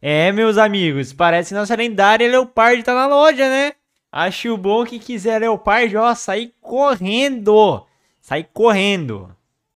É, meus amigos, parece que nossa lendária Leopard tá na loja, né? Acho bom que quiser Leopard, ó, sair correndo. Sair correndo.